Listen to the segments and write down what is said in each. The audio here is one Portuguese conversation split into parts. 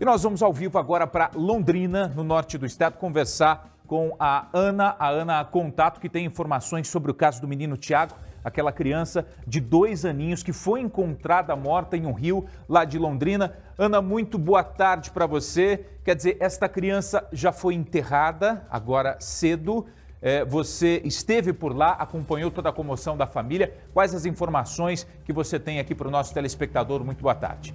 E nós vamos ao vivo agora para Londrina, no norte do estado, conversar com a Ana, a Ana Contato, que tem informações sobre o caso do menino Tiago, aquela criança de dois aninhos que foi encontrada morta em um rio lá de Londrina. Ana, muito boa tarde para você. Quer dizer, esta criança já foi enterrada, agora cedo. É, você esteve por lá, acompanhou toda a comoção da família. Quais as informações que você tem aqui para o nosso telespectador? Muito boa tarde.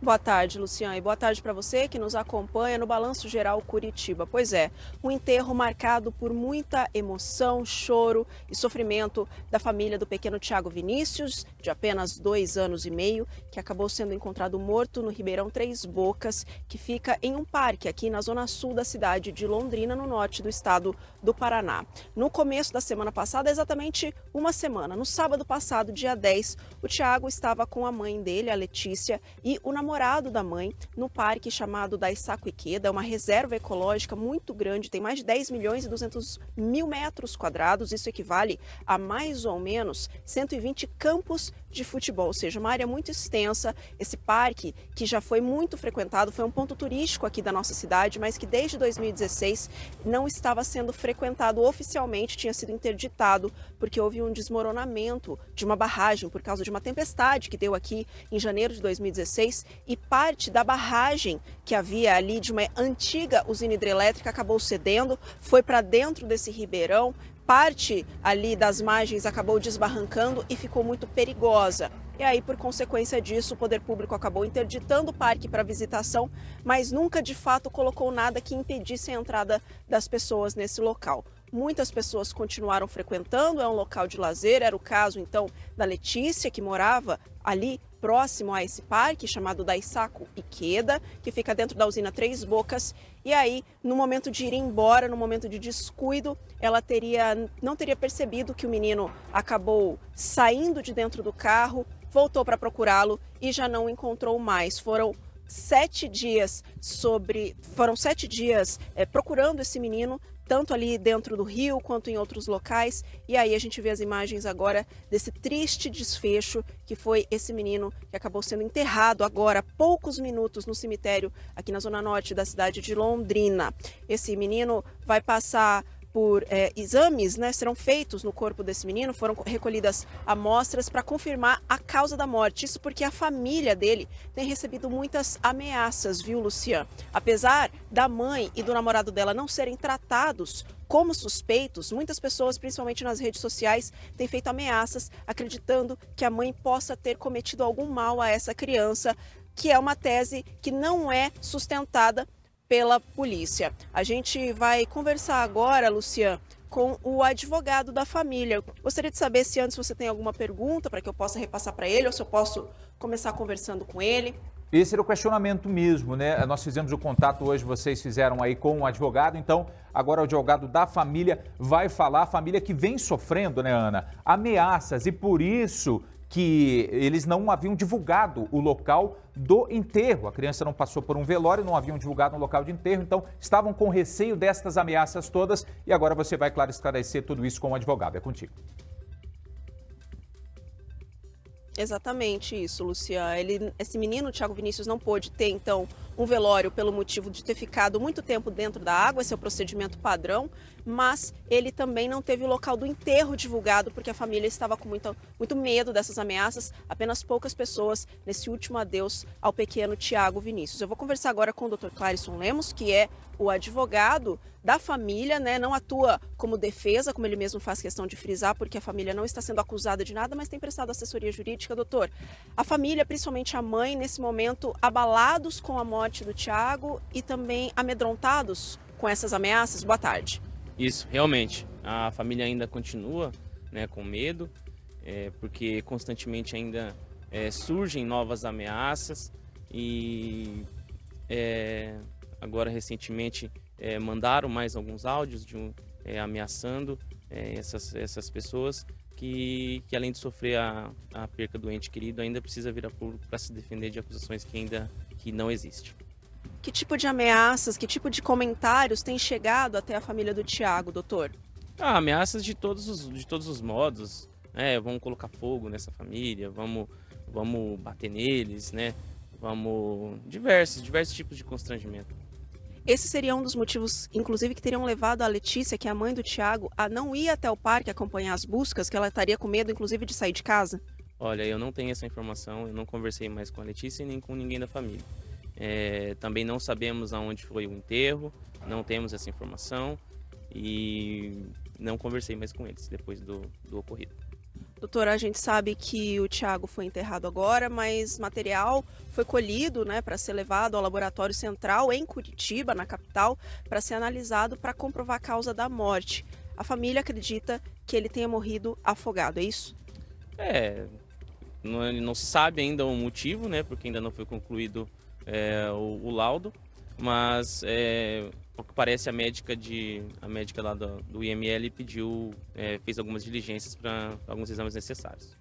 Boa tarde, Lucian, e boa tarde para você que nos acompanha no Balanço Geral Curitiba. Pois é, um enterro marcado por muita emoção, choro e sofrimento da família do pequeno Tiago Vinícius, de apenas dois anos e meio, que acabou sendo encontrado morto no Ribeirão Três Bocas, que fica em um parque aqui na zona sul da cidade de Londrina, no norte do estado do Paraná. No começo da semana passada, exatamente uma semana, no sábado passado, dia 10, o Tiago estava com a mãe dele, a Letícia, e o namorado namorado da mãe no parque chamado Daisaku é uma reserva ecológica muito grande, tem mais de 10 milhões e 200 mil metros quadrados, isso equivale a mais ou menos 120 campos de futebol, ou seja, uma área muito extensa. Esse parque, que já foi muito frequentado, foi um ponto turístico aqui da nossa cidade, mas que desde 2016 não estava sendo frequentado oficialmente, tinha sido interditado porque houve um desmoronamento de uma barragem por causa de uma tempestade que deu aqui em janeiro de 2016 e parte da barragem que havia ali de uma antiga usina hidrelétrica acabou cedendo, foi para dentro desse ribeirão, parte ali das margens acabou desbarrancando e ficou muito perigosa. E aí, por consequência disso, o poder público acabou interditando o parque para visitação, mas nunca de fato colocou nada que impedisse a entrada das pessoas nesse local muitas pessoas continuaram frequentando, é um local de lazer, era o caso então da Letícia, que morava ali próximo a esse parque chamado Daisaku Iqueda, que fica dentro da usina Três Bocas. E aí, no momento de ir embora, no momento de descuido, ela teria não teria percebido que o menino acabou saindo de dentro do carro, voltou para procurá-lo e já não encontrou mais. Foram sete dias sobre foram sete dias é, procurando esse menino tanto ali dentro do Rio quanto em outros locais. E aí a gente vê as imagens agora desse triste desfecho que foi esse menino que acabou sendo enterrado agora há poucos minutos no cemitério aqui na zona norte da cidade de Londrina. Esse menino vai passar por é, exames, né, serão feitos no corpo desse menino, foram recolhidas amostras para confirmar a causa da morte. Isso porque a família dele tem recebido muitas ameaças, viu, Lucian? Apesar da mãe e do namorado dela não serem tratados como suspeitos, muitas pessoas, principalmente nas redes sociais, têm feito ameaças acreditando que a mãe possa ter cometido algum mal a essa criança, que é uma tese que não é sustentada pela polícia. A gente vai conversar agora, Lucian, com o advogado da família. Gostaria de saber se antes você tem alguma pergunta para que eu possa repassar para ele ou se eu posso começar conversando com ele. Esse era o questionamento mesmo, né? Nós fizemos o contato hoje, vocês fizeram aí com o advogado, então agora o advogado da família vai falar, a família que vem sofrendo, né, Ana? Ameaças e por isso que eles não haviam divulgado o local do enterro. A criança não passou por um velório, não haviam divulgado um local de enterro, então estavam com receio destas ameaças todas e agora você vai, claro, esclarecer tudo isso com o advogado. É contigo. Exatamente isso, Luciana. Ele, esse menino, Tiago Vinícius, não pôde ter, então, um velório pelo motivo de ter ficado muito tempo dentro da água, esse é o procedimento padrão, mas ele também não teve o local do enterro divulgado, porque a família estava com muito, muito medo dessas ameaças. Apenas poucas pessoas nesse último adeus ao pequeno Tiago Vinícius. Eu vou conversar agora com o Dr. Clarison Lemos, que é o advogado da família, né, não atua como defesa, como ele mesmo faz questão de frisar, porque a família não está sendo acusada de nada, mas tem prestado assessoria jurídica, doutor. A família, principalmente a mãe, nesse momento, abalados com a morte do Tiago e também amedrontados com essas ameaças. Boa tarde. Isso, realmente. A família ainda continua né, com medo, é, porque constantemente ainda é, surgem novas ameaças e é, Agora, recentemente, é, mandaram mais alguns áudios de um, é, ameaçando é, essas, essas pessoas que, que, além de sofrer a, a perca do ente querido, ainda precisa vir a público para se defender de acusações que ainda que não existem. Que tipo de ameaças, que tipo de comentários tem chegado até a família do Tiago, doutor? Ah, ameaças de todos os, de todos os modos. Né? Vamos colocar fogo nessa família, vamos, vamos bater neles, né? Vamos. Diversos, diversos tipos de constrangimento. Esse seria um dos motivos, inclusive, que teriam levado a Letícia, que é a mãe do Tiago, a não ir até o parque acompanhar as buscas, que ela estaria com medo, inclusive, de sair de casa? Olha, eu não tenho essa informação, eu não conversei mais com a Letícia e nem com ninguém da família. É, também não sabemos aonde foi o enterro, não temos essa informação e não conversei mais com eles depois do, do ocorrido. Doutora, a gente sabe que o Tiago foi enterrado agora, mas material foi colhido né, para ser levado ao Laboratório Central em Curitiba, na capital, para ser analisado para comprovar a causa da morte. A família acredita que ele tenha morrido afogado, é isso? É, não, é, não se sabe ainda o motivo, né, porque ainda não foi concluído é, o, o laudo, mas é, ao que parece a médica de a médica lá do, do IML pediu é, fez algumas diligências para alguns exames necessários.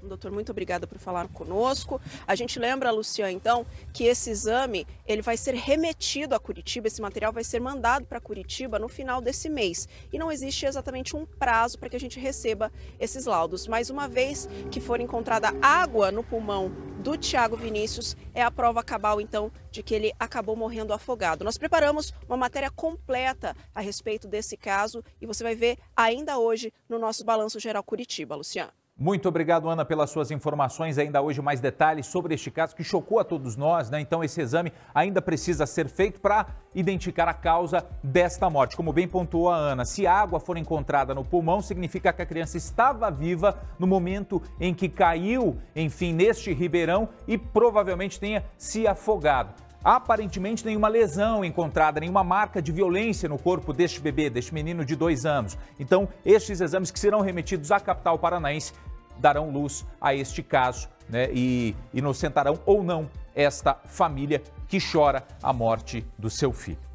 Ótimo, doutor, muito obrigada por falar conosco. A gente lembra, Lucian, então, que esse exame ele vai ser remetido a Curitiba, esse material vai ser mandado para Curitiba no final desse mês. E não existe exatamente um prazo para que a gente receba esses laudos. Mas uma vez que for encontrada água no pulmão do Tiago Vinícius, é a prova cabal, então, de que ele acabou morrendo afogado. Nós preparamos uma matéria completa a respeito desse caso e você vai ver ainda hoje no nosso Balanço Geral Curitiba, Luciana. Muito obrigado, Ana, pelas suas informações. Ainda hoje mais detalhes sobre este caso que chocou a todos nós, né? Então, esse exame ainda precisa ser feito para identificar a causa desta morte. Como bem pontuou a Ana, se a água for encontrada no pulmão, significa que a criança estava viva no momento em que caiu, enfim, neste ribeirão e provavelmente tenha se afogado. Aparentemente, nenhuma lesão encontrada, nenhuma marca de violência no corpo deste bebê, deste menino de dois anos. Então, estes exames que serão remetidos à capital paranaense darão luz a este caso né, e inocentarão ou não esta família que chora a morte do seu filho.